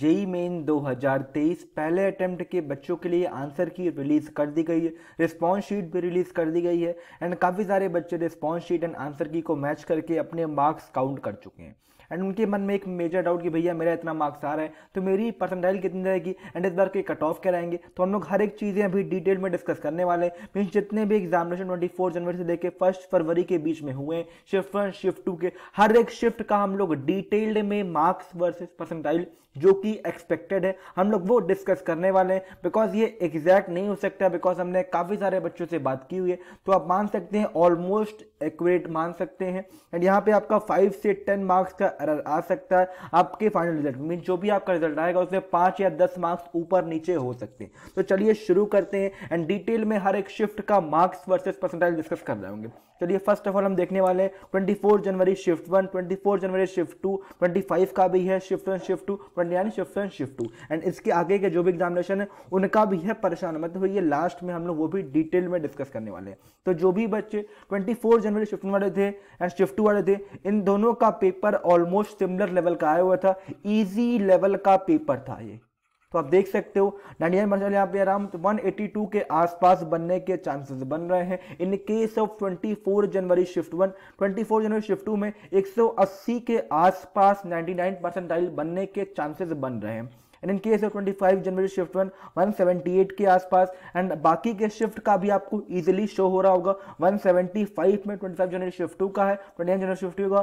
JEE main 2023 पहले attempt के बच्चों के लिए आंसर की रिलीज़ कर दी गई है रिस्पॉन्स शीट भी रिलीज़ कर दी गई है एंड काफ़ी सारे बच्चे रिस्पॉन्स शीट एंड आंसर की को मैच करके अपने मार्क्स काउंट कर चुके हैं एंड उनके मन में एक मेजर डाउट कि भैया मेरा इतना मार्क्स आ रहा है तो मेरी परसेंटाइल कितनी रहेगी एंड इस बार के कट ऑफ क्या रहेंगे तो हम लोग हर एक चीज़ें अभी डिटेल में डिस्कस करने वाले हैं मीन जितने भी एग्जामिनेशन ट्वेंटी फोर जनवरी से लेकर फर्स्ट फरवरी के बीच में हुए हैं शिफ्ट वन शिफ्ट टू के हर एक शिफ्ट का हम लोग डिटेल्ड में मार्क्स वर्सेज परसेंटाइल जो कि एक्सपेक्टेड है हम लोग वो डिस्कस करने वाले हैं बिकॉज ये एग्जैक्ट नहीं हो सकता बिकॉज हमने काफ़ी सारे बच्चों से बात की हुई है तो आप मान सकते हैं ऑलमोस्ट एक्यूरेट मान सकते हैं एंड यहाँ पे आपका फाइव से टेन मार्क्स का एरर आ सकता है आपके फाइनल रिजल्ट मीन जो भी आपका रिजल्ट आएगा उसमें पाँच या दस मार्क्स ऊपर नीचे हो सकते हैं तो चलिए शुरू करते हैं एंड डिटेल में हर एक शिफ्ट का मार्क्स वर्सेज परसेंटेज डिस्कस कर रहे होंगे चलिए फर्स्ट ऑफ ऑल हम देखने वाले हैं 24 जनवरी शिफ्ट वन 24 जनवरी शिफ्ट टू 25 का भी है shift one shift two twenty यानी shift one shift two and इसके आगे के जो भी एग्जामिनेशन है उनका भी है परेशान मतलब ये लास्ट में हम लोग वो भी डिटेल में डिस्कस करने वाले हैं तो जो भी बच्चे 24 जनवरी शिफ्ट वाले थे एंड शिफ्ट टू वाले थे इन दोनों का पेपर ऑलमोस्ट सिमिलर लेवल का आया हुआ था ईजी लेवल का पेपर था ये तो आप देख सकते हो नाइन परसेंट यहाँ पे अराउंड 182 के आसपास बनने के चांसेस बन रहे हैं इन केस ऑफ 24 जनवरी शिफ्ट वन 24 जनवरी शिफ्ट टू में 180 के आसपास 99 डाइल बनने के चांसेस बन रहे हैं एंड इन केस ऑफ 25 जनवरी शिफ्ट वन 178 के आसपास एंड बाकी के शिफ्ट का भी आपको इजीली शो हो रहा होगा 175 में 25 जनवरी शिफ्ट टू का है 29 जनवरी शिफ्ट टू का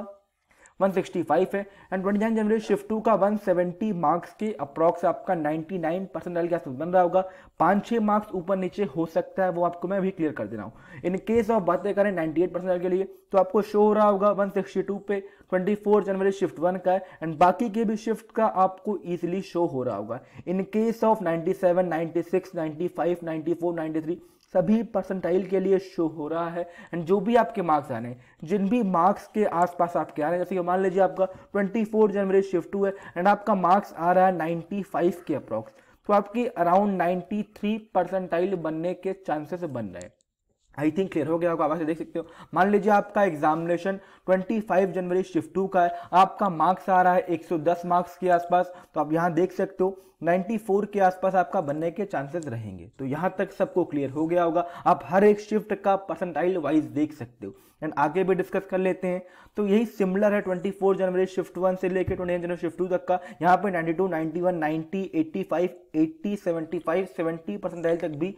165 है एंड ट्वेंटी नाइन जनवरी शिफ्ट टू का 170 मार्क्स के अप्रॉक्स आपका 99 परसेंट के आसपास बन रहा होगा पाँच छः मार्क्स ऊपर नीचे हो सकता है वो आपको मैं अभी क्लियर कर दे रहा हूँ इन केस ऑफ बातें करें 98 परसेंट के लिए तो आपको शो हो रहा होगा 162 पे 24 जनवरी शिफ्ट वन का है एंड बाकी के भी शिफ्ट का आपको ईजिली शो हो रहा होगा in case of five ninety four ninety three सभी परसेंटाइल के लिए शो हो रहा है एंड जो भी आपके मार्क्स आ रहे हैं जिन भी मार्क्स के आसपास आपके आ रहे हैं जैसे कि मान लीजिए आपका 24 जनवरी शिफ्ट हुआ है एंड आपका मार्क्स आ रहा है 95 के अप्रॉक्स तो आपकी अराउंड 93 परसेंटाइल बनने के चांसेस बन रहे हैं आई थिंक क्लियर हो गया होगा आप देख सकते हो मान लीजिए आपका एग्जामिनेशन 25 जनवरी शिफ्ट टू का है आपका मार्क्स आ रहा है 110 मार्क्स के आसपास तो आप यहाँ देख सकते हो 94 के आसपास आपका बनने के चांसेस रहेंगे तो यहाँ तक सबको क्लियर हो गया होगा आप हर एक शिफ्ट का परसेंटाइल वाइज देख सकते हो एंड आगे भी डिस्कस कर लेते हैं तो यही सिमिलर है 24 जनवरी शिफ्ट वन से लेकर ट्वेंटी जनवरी शिफ्ट टू तक का यहाँ पे 92, 91, 90, 85, 80, 75, 70 परसेंटाइल तक भी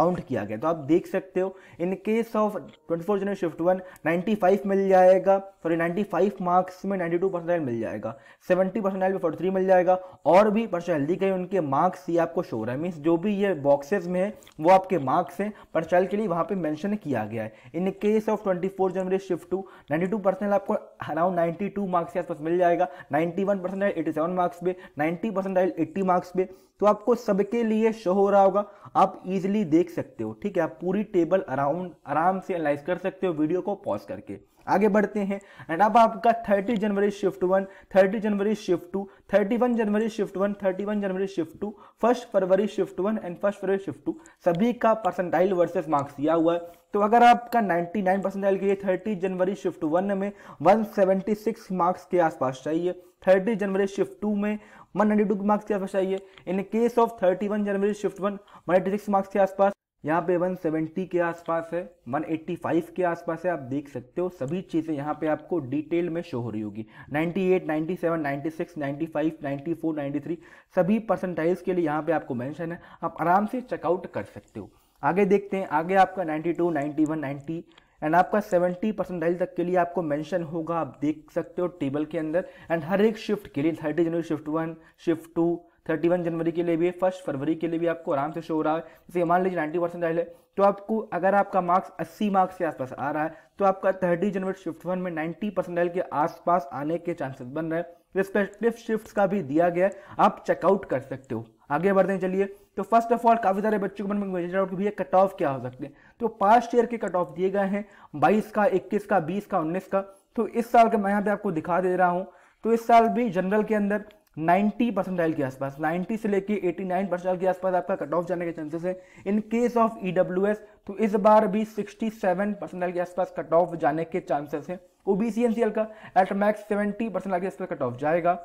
काउंट किया गया तो आप देख सकते हो इन केस ऑफ 24 जनवरी शिफ्ट वन 95 मिल जाएगा सॉरी 95 मार्क्स में 92 परसेंटाइल मिल जाएगा 70 परसेंटाइल में 43 मिल जाएगा और भी पर्सनैलिटी के उनके मार्क्स ये आपको शो रहा है मीन्स जो भी ये बॉक्सेस में है वो आपके मार्क्स हैं पर्सनैल के लिए वहाँ पर मैंशन किया गया है in case of twenty four जनवरी शिफ्ट टू नाइन्टी आपको अराउंड नाइन्टी टू मार्क्स के आसपास मिल जाएगा नाइन्टी वन परसेंटाइल मार्क्स पे नाइन्टी परसेंटाइल एट्टी मार्क्स पे तो आपको सबके लिए शो हो रहा होगा आप इजिली देख देख सकते हो ठीक है आप पूरी टेबल अराउंड आराम से एनालाइज कर सकते हो वीडियो को पॉज करके आगे बढ़ते हैं एंड अब आपका 30 जनवरी शिफ्ट वन 30 जनवरी शिफ्ट टू 31 जनवरी शिफ्ट वन 31 जनवरी शिफ्ट टू फर्स्ट फरवरी शिफ्ट वन एंड फर्स्ट फरवरी शिफ्ट टू सभी का परसेंटाइल वर्सेस मार्क्स दिया हुआ है तो अगर आपका 99 परसेंटाइल के लिए 30 जनवरी शिफ्ट वन में 176 मार्क्स के आसपास चाहिए 30 जनवरी शिफ्ट टू में 192 मार्क्स के आसपास चाहिए इन केस ऑफ 31 जनवरी शिफ्ट वन वन मार्क्स के आसपास यहाँ पे 170 के आसपास है 185 के आसपास है आप देख सकते हो सभी चीज़ें यहाँ पे आपको डिटेल में शो हो रही होगी 98, 97, 96, 95, 94, 93 सभी परसेंटाइज के लिए यहाँ पे आपको मेंशन है आप आराम से चेकआउट कर सकते हो आगे देखते हैं आगे आपका 92, 91, 90 एंड आपका 70 परसेंटाइल तक के लिए आपको मेंशन होगा आप देख सकते हो टेबल के अंदर एंड हर एक शिफ्ट के लिए थर्टी जनवरी shift one shift two thirty one जनवरी के लिए भी फर्स्ट फरवरी के लिए भी आपको आराम से शो हो रहा है जैसे मान लीजिए नाइन्टी परसेंट है तो आपको अगर आपका मार्क्स अस्सी मार्क्स के आसपास आ रहा है तो आपका थर्टी जनवरी शिफ्ट वन में नाइन्टी परसेंट के आसपास आने के चांसेस बन रहे हैं रिस्पेक्टिव शिफ्ट का भी दिया गया है आप चेकआउट कर सकते हो आगे बढ़ते चलिए तो फर्स्ट ऑफ ऑल काफी सारे बच्चों को मन में कट ऑफ क्या हो सकते हैं तो पास्ट ईयर के कट ऑफ दिए गए हैं बाईस का इक्कीस का बीस का उन्नीस का तो इस साल का मैं यहाँ पे आपको दिखा दे रहा हूँ तो इस साल भी जनरल के अंदर 90 परसेंटाइल के आसपास 90 से लेके 89 परसेंटाइल के आसपास आपका कट ऑफ जाने के चांसेस है इन केस ऑफ ई तो इस बार भी 67 परसेंटाइल के आसपास कट ऑफ जाने के चांसेस है ओबीसी एल का एट मैक्स 70 परसेंटाइल के आसपास कट ऑफ जाएगा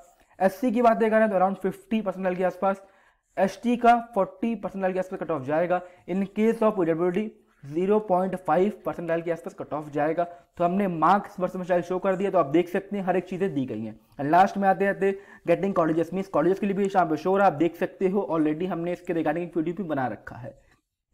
एस की बातें करें तो अराउंड फिफ्टी परसेंटाइल के आसपास एस का फोर्टी परसेंटाइल के आसपास कट ऑफ जाएगा in case of E 0.5 percentile के आसपास कट ऑफ जाएगा तो हमने मार्क्स परसेंटाइल शो कर दिया तो आप देख सकते हैं हर एक चीज़ें दी गई हैं एंड लास्ट में आते आते गेटिंग कॉलेजेस मीन कॉलेजेस के लिए भी यहाँ पे शो रहा आप देख सकते हो ऑलरेडी हमने इसके रिगार्डिंग एक वीडियो भी बना रखा है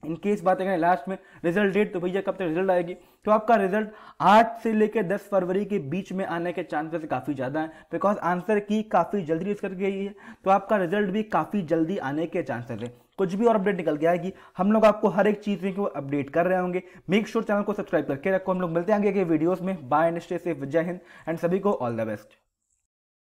इनकेस बात करें लास्ट में रिजल्ट डेट तो भैया कब तक रिजल्ट आएगी तो आपका रिजल्ट आठ से लेकर दस फरवरी के बीच में आने के चांसेस काफ़ी ज़्यादा हैं बिकॉज आंसर की काफ़ी जल्दी रिलीज कर गई है तो आपका रिजल्ट भी काफ़ी जल्दी आने के चांसेस है कुछ भी और अपडेट निकल के आएगी हम लोग आपको हर एक चीज़ को अपडेट कर रहे होंगे मेक श्योर चैनल को सब्सक्राइब करके रखो हम लोग मिलते हैं आगे के वीडियोस में बाय एंड स्टे सेफ जय हिंद एंड सभी को ऑल द बेस्ट